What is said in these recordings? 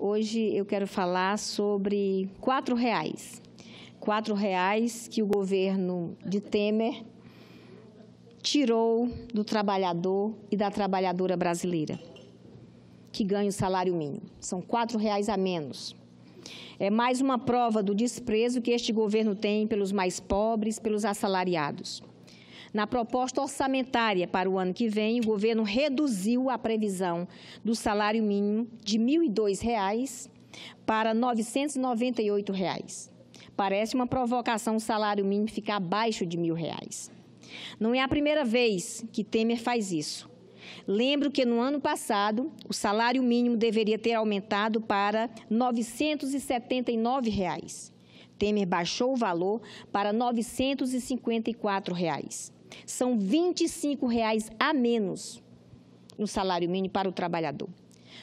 Hoje eu quero falar sobre quatro reais. Quatro reais que o governo de Temer tirou do trabalhador e da trabalhadora brasileira que ganha o salário mínimo. São quatro reais a menos. É mais uma prova do desprezo que este governo tem pelos mais pobres, pelos assalariados. Na proposta orçamentária para o ano que vem, o governo reduziu a previsão do salário mínimo de R$ 1.002 para R$ 998. Reais. Parece uma provocação o salário mínimo ficar abaixo de R$ 1.000. Não é a primeira vez que Temer faz isso. Lembro que no ano passado, o salário mínimo deveria ter aumentado para R$ 979. Reais. Temer baixou o valor para R$ 954. Reais são R$ 25 reais a menos no salário mínimo para o trabalhador.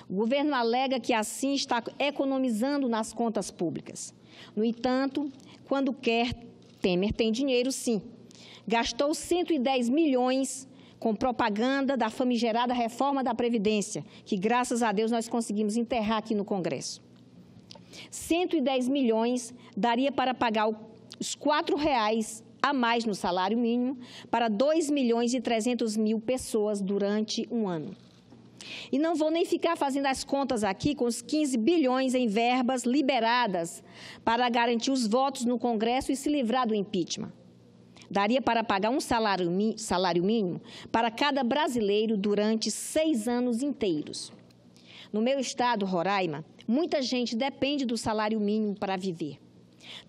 O governo alega que assim está economizando nas contas públicas. No entanto, quando quer, Temer tem dinheiro sim. Gastou 110 milhões com propaganda da famigerada reforma da Previdência, que graças a Deus nós conseguimos enterrar aqui no Congresso. 110 milhões daria para pagar os R$ reais a mais no salário mínimo para 2 milhões e 300 mil pessoas durante um ano. E não vou nem ficar fazendo as contas aqui com os 15 bilhões em verbas liberadas para garantir os votos no Congresso e se livrar do impeachment. Daria para pagar um salário, salário mínimo para cada brasileiro durante seis anos inteiros. No meu estado, Roraima, muita gente depende do salário mínimo para viver.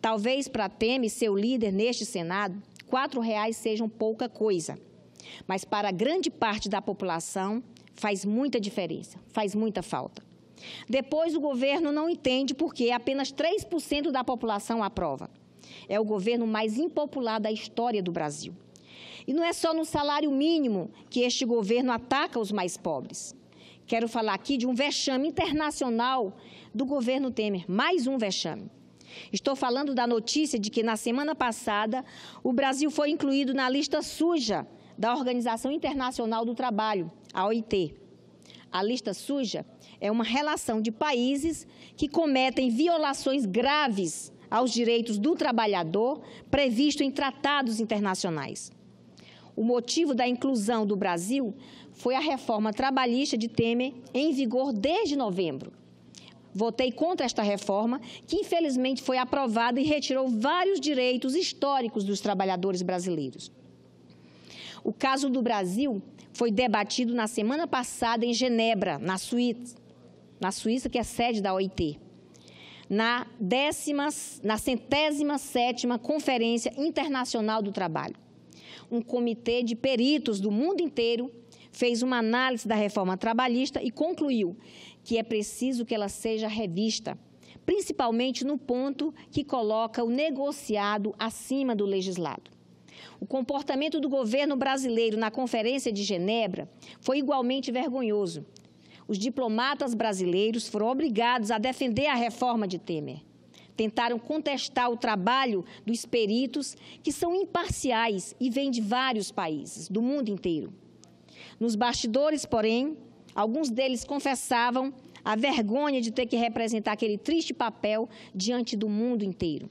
Talvez para Temer, seu líder neste Senado, quatro reais sejam pouca coisa, mas para grande parte da população faz muita diferença, faz muita falta. Depois, o governo não entende porque apenas 3% da população aprova. É o governo mais impopular da história do Brasil. E não é só no salário mínimo que este governo ataca os mais pobres. Quero falar aqui de um vexame internacional do governo Temer, mais um vexame. Estou falando da notícia de que, na semana passada, o Brasil foi incluído na lista suja da Organização Internacional do Trabalho, a OIT. A lista suja é uma relação de países que cometem violações graves aos direitos do trabalhador previsto em tratados internacionais. O motivo da inclusão do Brasil foi a reforma trabalhista de Temer em vigor desde novembro. Votei contra esta reforma, que infelizmente foi aprovada e retirou vários direitos históricos dos trabalhadores brasileiros. O caso do Brasil foi debatido na semana passada em Genebra, na Suíça, na Suíça que é sede da OIT, na, décima, na centésima sétima Conferência Internacional do Trabalho. Um comitê de peritos do mundo inteiro fez uma análise da reforma trabalhista e concluiu que é preciso que ela seja revista, principalmente no ponto que coloca o negociado acima do legislado. O comportamento do governo brasileiro na Conferência de Genebra foi igualmente vergonhoso. Os diplomatas brasileiros foram obrigados a defender a reforma de Temer. Tentaram contestar o trabalho dos peritos, que são imparciais e vêm de vários países, do mundo inteiro. Nos bastidores, porém, Alguns deles confessavam a vergonha de ter que representar aquele triste papel diante do mundo inteiro.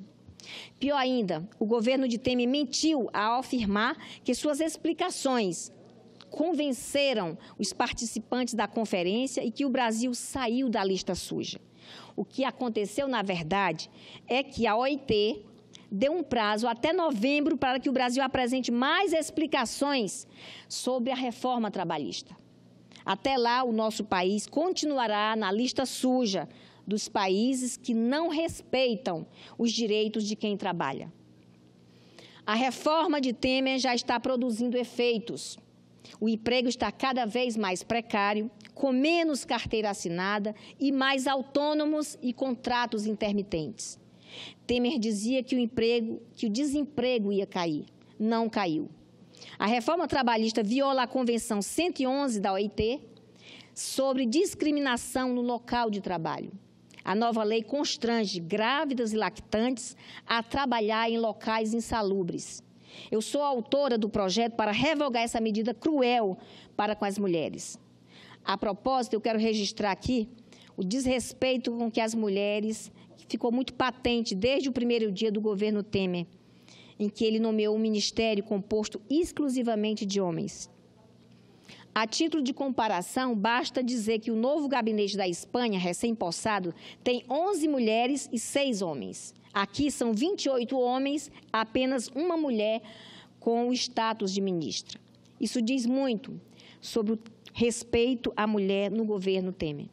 Pior ainda, o governo de Temer mentiu ao afirmar que suas explicações convenceram os participantes da conferência e que o Brasil saiu da lista suja. O que aconteceu, na verdade, é que a OIT deu um prazo até novembro para que o Brasil apresente mais explicações sobre a reforma trabalhista. Até lá, o nosso país continuará na lista suja dos países que não respeitam os direitos de quem trabalha. A reforma de Temer já está produzindo efeitos. O emprego está cada vez mais precário, com menos carteira assinada e mais autônomos e contratos intermitentes. Temer dizia que o emprego, que o desemprego ia cair. Não caiu. A reforma trabalhista viola a Convenção 111 da OIT sobre discriminação no local de trabalho. A nova lei constrange grávidas e lactantes a trabalhar em locais insalubres. Eu sou autora do projeto para revogar essa medida cruel para com as mulheres. A propósito, eu quero registrar aqui o desrespeito com que as mulheres ficou muito patente desde o primeiro dia do governo Temer em que ele nomeou um ministério composto exclusivamente de homens. A título de comparação, basta dizer que o novo gabinete da Espanha, recém-possado, tem 11 mulheres e 6 homens. Aqui são 28 homens, apenas uma mulher com o status de ministra. Isso diz muito sobre o respeito à mulher no governo Temer.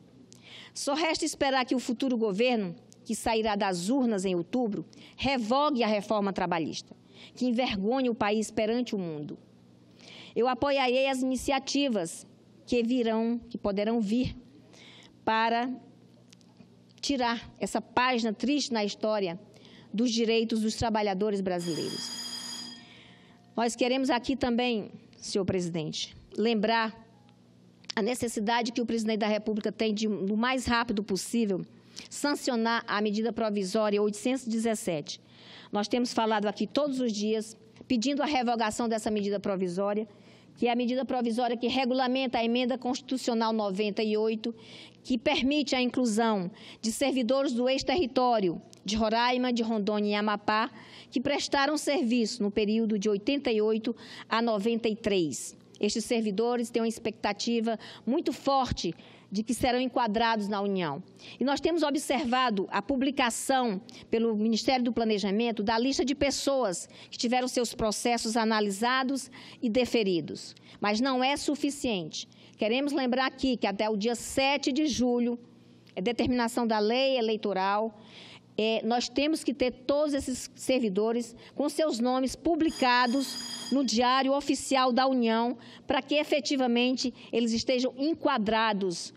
Só resta esperar que o futuro governo que sairá das urnas em outubro, revogue a reforma trabalhista, que envergonhe o país perante o mundo. Eu apoiarei as iniciativas que virão, que poderão vir, para tirar essa página triste na história dos direitos dos trabalhadores brasileiros. Nós queremos aqui também, senhor presidente, lembrar a necessidade que o presidente da República tem de, no mais rápido possível, sancionar a medida provisória 817. Nós temos falado aqui todos os dias, pedindo a revogação dessa medida provisória, que é a medida provisória que regulamenta a emenda constitucional 98, que permite a inclusão de servidores do ex-território de Roraima, de Rondônia e Amapá, que prestaram serviço no período de 88 a 93. Estes servidores têm uma expectativa muito forte de que serão enquadrados na União. E nós temos observado a publicação pelo Ministério do Planejamento da lista de pessoas que tiveram seus processos analisados e deferidos. Mas não é suficiente. Queremos lembrar aqui que até o dia 7 de julho, é determinação da lei eleitoral, é, nós temos que ter todos esses servidores com seus nomes publicados no Diário Oficial da União, para que efetivamente eles estejam enquadrados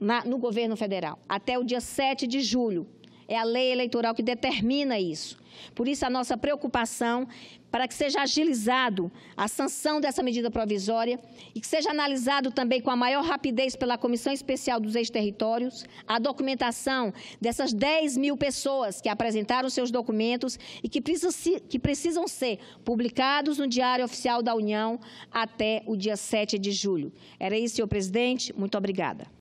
na, no governo federal, até o dia 7 de julho. É a lei eleitoral que determina isso. Por isso, a nossa preocupação para que seja agilizado a sanção dessa medida provisória e que seja analisado também com a maior rapidez pela Comissão Especial dos Ex-Territórios a documentação dessas 10 mil pessoas que apresentaram seus documentos e que precisam, que precisam ser publicados no Diário Oficial da União até o dia 7 de julho. Era isso, senhor presidente. Muito obrigada.